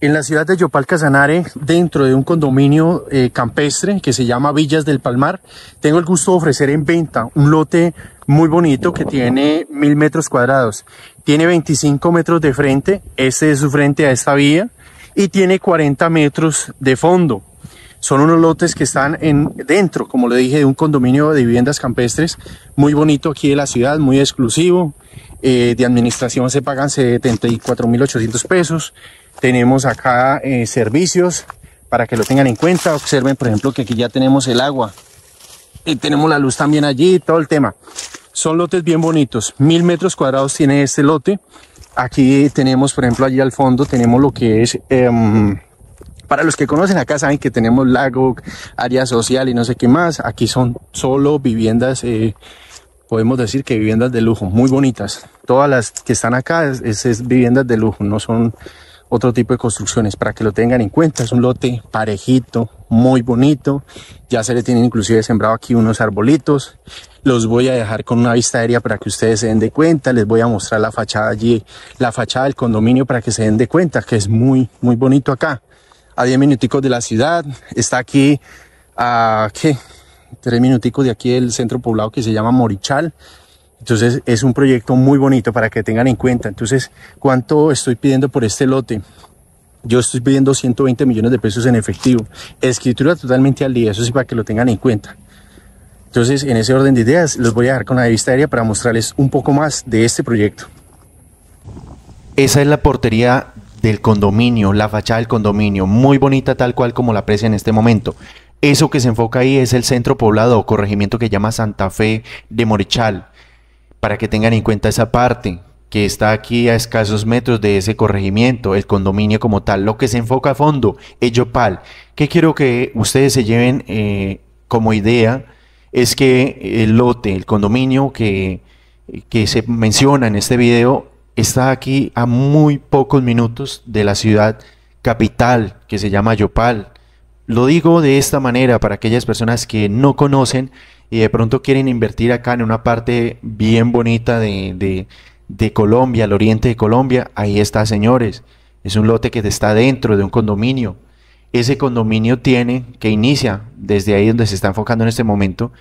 En la ciudad de Yopal Casanare, dentro de un condominio eh, campestre que se llama Villas del Palmar, tengo el gusto de ofrecer en venta un lote muy bonito que tiene mil metros cuadrados. Tiene 25 metros de frente, este es su frente a esta vía, y tiene 40 metros de fondo. Son unos lotes que están en, dentro, como le dije, de un condominio de viviendas campestres muy bonito aquí de la ciudad, muy exclusivo. Eh, de administración se pagan 74.800 pesos. Tenemos acá eh, servicios para que lo tengan en cuenta. Observen, por ejemplo, que aquí ya tenemos el agua. Y tenemos la luz también allí, todo el tema. Son lotes bien bonitos. Mil metros cuadrados tiene este lote. Aquí tenemos, por ejemplo, allí al fondo tenemos lo que es... Em, para los que conocen acá saben que tenemos lago, área social y no sé qué más. Aquí son solo viviendas, eh, podemos decir que viviendas de lujo, muy bonitas. Todas las que están acá son es viviendas de lujo, no son otro tipo de construcciones para que lo tengan en cuenta. Es un lote parejito, muy bonito. Ya se le tienen inclusive sembrado aquí unos arbolitos. Los voy a dejar con una vista aérea para que ustedes se den de cuenta. Les voy a mostrar la fachada allí, la fachada del condominio para que se den de cuenta que es muy, muy bonito acá. A 10 minuticos de la ciudad. Está aquí a, ah, ¿qué? Tres minuticos de aquí el centro poblado que se llama Morichal. Entonces es un proyecto muy bonito para que tengan en cuenta. Entonces, ¿cuánto estoy pidiendo por este lote? Yo estoy pidiendo 120 millones de pesos en efectivo. Escritura totalmente al día, eso sí para que lo tengan en cuenta. Entonces, en ese orden de ideas, los voy a dejar con la vista aérea para mostrarles un poco más de este proyecto. Esa es la portería del condominio, la fachada del condominio, muy bonita tal cual como la aprecia en este momento. Eso que se enfoca ahí es el centro poblado o corregimiento que llama Santa Fe de Morechal para que tengan en cuenta esa parte que está aquí a escasos metros de ese corregimiento, el condominio como tal, lo que se enfoca a fondo, Yopal. ¿Qué quiero que ustedes se lleven eh, como idea? Es que el lote, el condominio que, que se menciona en este video, está aquí a muy pocos minutos de la ciudad capital que se llama Yopal. Lo digo de esta manera para aquellas personas que no conocen y de pronto quieren invertir acá en una parte bien bonita de, de, Colombia, al oriente de Colombia, ahí está, señores. Es un lote que está dentro de un condominio. Ese condominio tiene, que inicia desde ahí donde se está enfocando en este momento,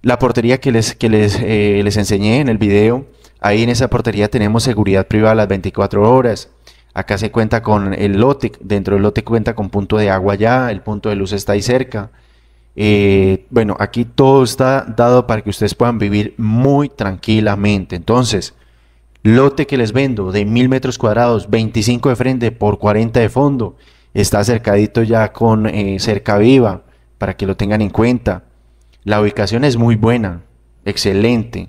la portería que les, que les, eh, les enseñé en el video. Ahí en esa portería tenemos seguridad privada las 24 horas. Acá se cuenta con el lote, dentro del lote cuenta con punto de agua ya, el punto de luz está ahí cerca. Eh, bueno, aquí todo está dado para que ustedes puedan vivir muy tranquilamente. Entonces, lote que les vendo de mil metros cuadrados, 25 de frente por 40 de fondo. Está cercadito ya con eh, cerca viva para que lo tengan en cuenta. La ubicación es muy buena, excelente.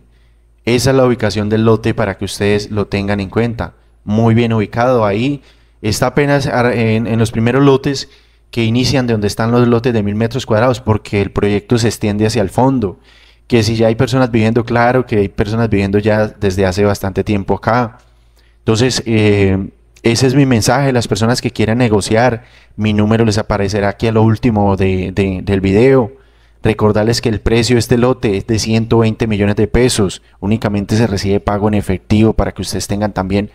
Esa es la ubicación del lote para que ustedes lo tengan en cuenta. Muy bien ubicado ahí. Está apenas en los primeros lotes que inician de donde están los lotes de mil metros cuadrados, porque el proyecto se extiende hacia el fondo. Que si ya hay personas viviendo, claro, que hay personas viviendo ya desde hace bastante tiempo acá. Entonces, eh, ese es mi mensaje. Las personas que quieran negociar, mi número les aparecerá aquí a lo último del video. Recordarles que el precio de este lote es de 120 millones de pesos. Únicamente se recibe pago en efectivo para que ustedes tengan también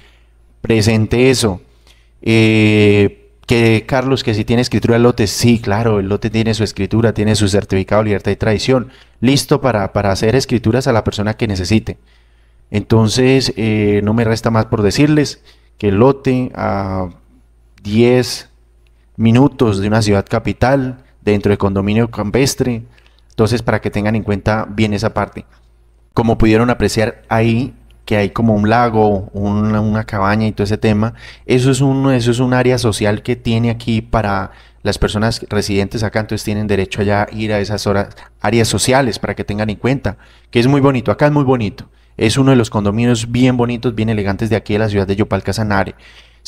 presente eso. Eh, que Carlos, que si tiene escritura el lote, sí, claro, el lote tiene su escritura, tiene su certificado de libertad y tradición, listo para, hacer escrituras a la persona que necesite. Entonces, eh, no me resta más por decirles que el lote a 10 minutos de una ciudad capital, dentro de condominio campestre, entonces para que tengan en cuenta bien esa parte. Como pudieron apreciar ahí, que hay como un lago, una, cabaña y todo ese tema. Eso es, un, eso es un área social que tiene aquí para las personas residentes acá, entonces tienen derecho allá a ir a esas horas, áreas sociales para que tengan en cuenta, que es muy bonito, acá es muy bonito. Es uno de los condominios bien bonitos, bien elegantes de aquí de la ciudad de Yopal Casanare.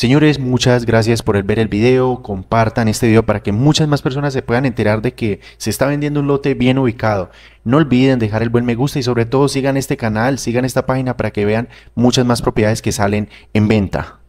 Señores, muchas gracias por ver el video, compartan este video para que muchas más personas se puedan enterar de que se está vendiendo un lote bien ubicado. No olviden dejar el buen me gusta y sobre todo sigan este canal, sigan esta página para que vean muchas más propiedades que salen en venta.